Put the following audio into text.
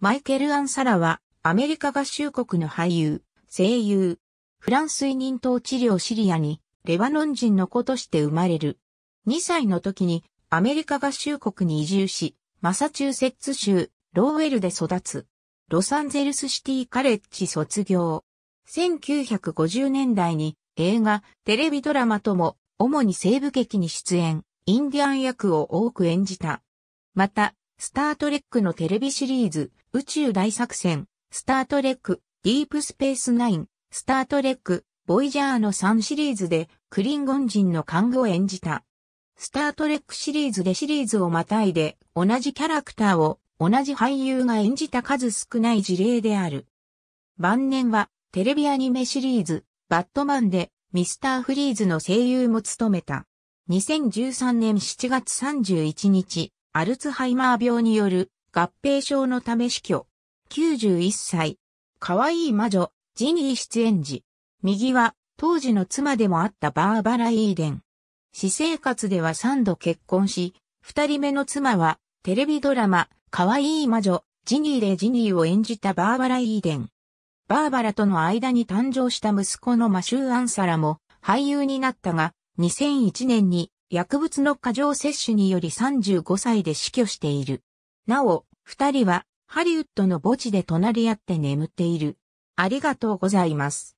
マイケル・アン・サラは、アメリカ合衆国の俳優、声優、フランス移民統治領シリアに、レバノン人の子として生まれる。2歳の時に、アメリカ合衆国に移住し、マサチューセッツ州、ローウェルで育つ。ロサンゼルスシティカレッジ卒業。1950年代に映画、テレビドラマとも、主に西部劇に出演、インディアン役を多く演じた。また、スタートレックのテレビシリーズ、宇宙大作戦、スタートレック、ディープスペースナイン、スタートレック、ボイジャーの3シリーズで、クリンゴン人の看護を演じた。スタートレックシリーズでシリーズをまたいで、同じキャラクターを、同じ俳優が演じた数少ない事例である。晩年は、テレビアニメシリーズ、バットマンで、ミスター・フリーズの声優も務めた。2013年7月31日、アルツハイマー病による合併症のため死去。91歳。可愛い魔女、ジニー出演時。右は、当時の妻でもあったバーバラ・イーデン。私生活では3度結婚し、二人目の妻は、テレビドラマ、可愛い魔女、ジニーでジニーを演じたバーバラ・イーデン。バーバラとの間に誕生した息子のマシュー・アンサラも俳優になったが、2001年に薬物の過剰摂取により35歳で死去している。なお、二人はハリウッドの墓地で隣り合って眠っている。ありがとうございます。